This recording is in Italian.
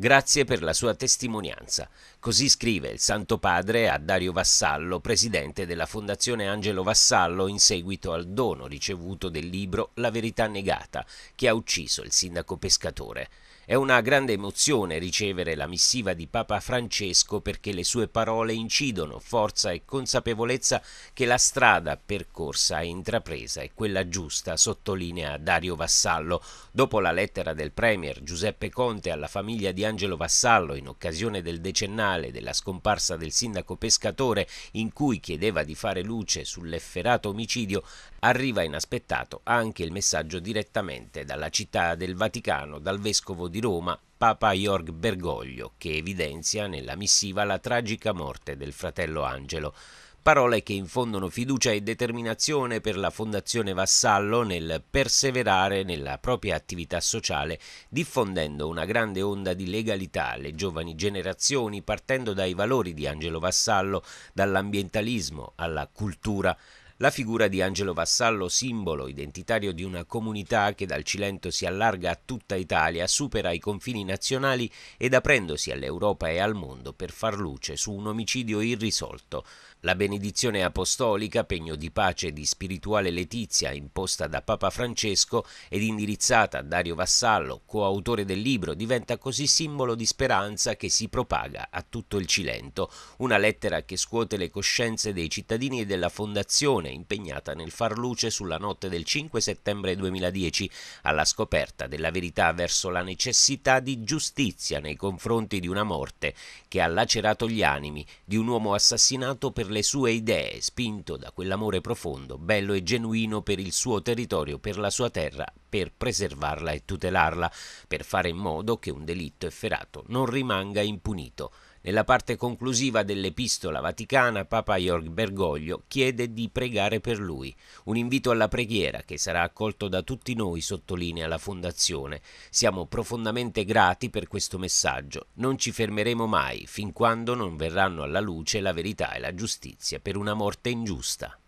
Grazie per la sua testimonianza. Così scrive il Santo Padre a Dario Vassallo, presidente della Fondazione Angelo Vassallo, in seguito al dono ricevuto del libro La verità negata, che ha ucciso il sindaco pescatore. È una grande emozione ricevere la missiva di Papa Francesco perché le sue parole incidono forza e consapevolezza che la strada percorsa e intrapresa è quella giusta, sottolinea Dario Vassallo. Dopo la lettera del Premier Giuseppe Conte alla famiglia di Angelo Vassallo in occasione del decennale della scomparsa del sindaco pescatore in cui chiedeva di fare luce sull'efferato omicidio, arriva inaspettato anche il messaggio direttamente dalla città del Vaticano, dal vescovo di di Roma, Papa Jorg Bergoglio, che evidenzia nella missiva la tragica morte del fratello Angelo. Parole che infondono fiducia e determinazione per la Fondazione Vassallo nel perseverare nella propria attività sociale, diffondendo una grande onda di legalità alle giovani generazioni, partendo dai valori di Angelo Vassallo, dall'ambientalismo alla cultura la figura di Angelo Vassallo, simbolo identitario di una comunità che dal Cilento si allarga a tutta Italia, supera i confini nazionali ed aprendosi all'Europa e al mondo per far luce su un omicidio irrisolto. La benedizione apostolica, pegno di pace e di spirituale letizia imposta da Papa Francesco ed indirizzata a Dario Vassallo, coautore del libro, diventa così simbolo di speranza che si propaga a tutto il Cilento. Una lettera che scuote le coscienze dei cittadini e della fondazione impegnata nel far luce sulla notte del 5 settembre 2010 alla scoperta della verità verso la necessità di giustizia nei confronti di una morte che ha lacerato gli animi di un uomo assassinato per le sue idee, spinto da quell'amore profondo, bello e genuino per il suo territorio, per la sua terra, per preservarla e tutelarla, per fare in modo che un delitto efferato non rimanga impunito. Nella parte conclusiva dell'Epistola Vaticana, Papa Jorg Bergoglio chiede di pregare per lui. Un invito alla preghiera che sarà accolto da tutti noi, sottolinea la Fondazione. Siamo profondamente grati per questo messaggio. Non ci fermeremo mai fin quando non verranno alla luce la verità e la giustizia per una morte ingiusta.